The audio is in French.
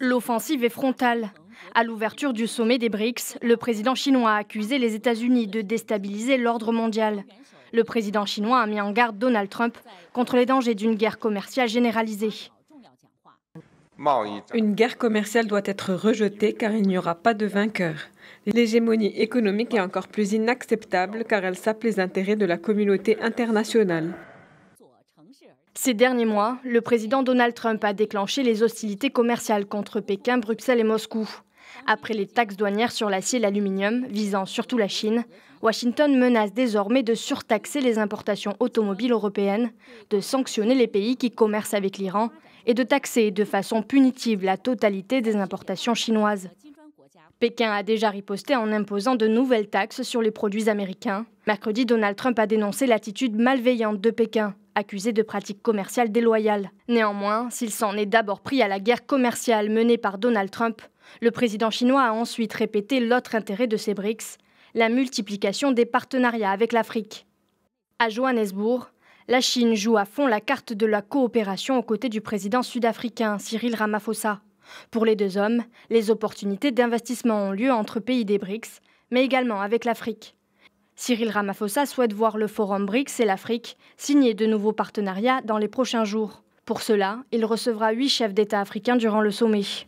L'offensive est frontale. À l'ouverture du sommet des BRICS, le président chinois a accusé les États-Unis de déstabiliser l'ordre mondial. Le président chinois a mis en garde Donald Trump contre les dangers d'une guerre commerciale généralisée. Une guerre commerciale doit être rejetée car il n'y aura pas de vainqueur. L'hégémonie économique est encore plus inacceptable car elle sape les intérêts de la communauté internationale. Ces derniers mois, le président Donald Trump a déclenché les hostilités commerciales contre Pékin, Bruxelles et Moscou. Après les taxes douanières sur l'acier et l'aluminium, visant surtout la Chine, Washington menace désormais de surtaxer les importations automobiles européennes, de sanctionner les pays qui commercent avec l'Iran et de taxer de façon punitive la totalité des importations chinoises. Pékin a déjà riposté en imposant de nouvelles taxes sur les produits américains. Mercredi, Donald Trump a dénoncé l'attitude malveillante de Pékin, accusé de pratiques commerciales déloyales. Néanmoins, s'il s'en est d'abord pris à la guerre commerciale menée par Donald Trump, le président chinois a ensuite répété l'autre intérêt de ses BRICS, la multiplication des partenariats avec l'Afrique. À Johannesburg, la Chine joue à fond la carte de la coopération aux côtés du président sud-africain Cyril Ramaphosa. Pour les deux hommes, les opportunités d'investissement ont lieu entre pays des BRICS, mais également avec l'Afrique. Cyril Ramaphosa souhaite voir le Forum BRICS et l'Afrique signer de nouveaux partenariats dans les prochains jours. Pour cela, il recevra huit chefs d'État africains durant le sommet.